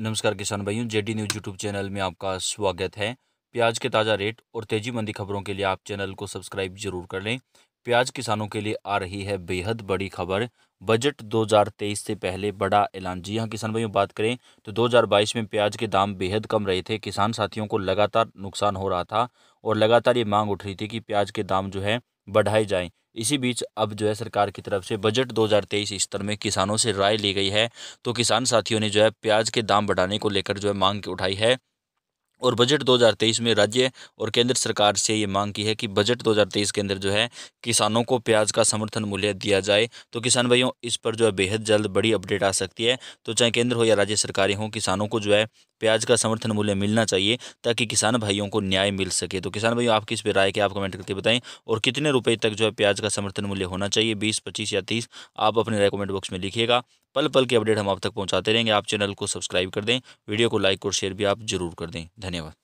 नमस्कार किसान भाइयों जेडी न्यूज़ यूट्यूब चैनल में आपका स्वागत है प्याज के ताज़ा रेट और तेजी मंदी खबरों के लिए आप चैनल को सब्सक्राइब जरूर कर लें प्याज किसानों के लिए आ रही है बेहद बड़ी खबर बजट 2023 से पहले बड़ा ऐलान जी हाँ किसान भाइयों बात करें तो 2022 में प्याज के दाम बेहद कम रहे थे किसान साथियों को लगातार नुकसान हो रहा था और लगातार ये मांग उठ रही थी कि प्याज के दाम जो है बढ़ाए जाएं इसी बीच अब जो है सरकार की तरफ से बजट 2023 स्तर में किसानों से राय ली गई है तो किसान साथियों ने जो है प्याज के दाम बढ़ाने को लेकर जो है मांग उठाई है और बजट 2023 में राज्य और केंद्र सरकार से ये मांग की है कि बजट 2023 के अंदर जो है किसानों को प्याज का समर्थन मूल्य दिया जाए तो किसान भाइयों इस पर जो है बेहद जल्द बड़ी अपडेट आ सकती है तो चाहे केंद्र हो या राज्य सरकारें हों किसानों को जो है प्याज का समर्थन मूल्य मिलना चाहिए ताकि किसान भाइयों को न्याय मिल सके तो किसान भाइयों आपकी इस पर राय के आप कमेंट करके बताएं और कितने रुपए तक जो है प्याज का समर्थन मूल्य होना चाहिए बीस पच्चीस या तीस आप अपने राय कमेंट बॉक्स में लिखिएगा पल पल की अपडेट हम आप तक पहुँचाते रहेंगे आप चैनल को सब्सक्राइब कर दें वीडियो को लाइक और शेयर भी आप जरूर कर दें धन्यवाद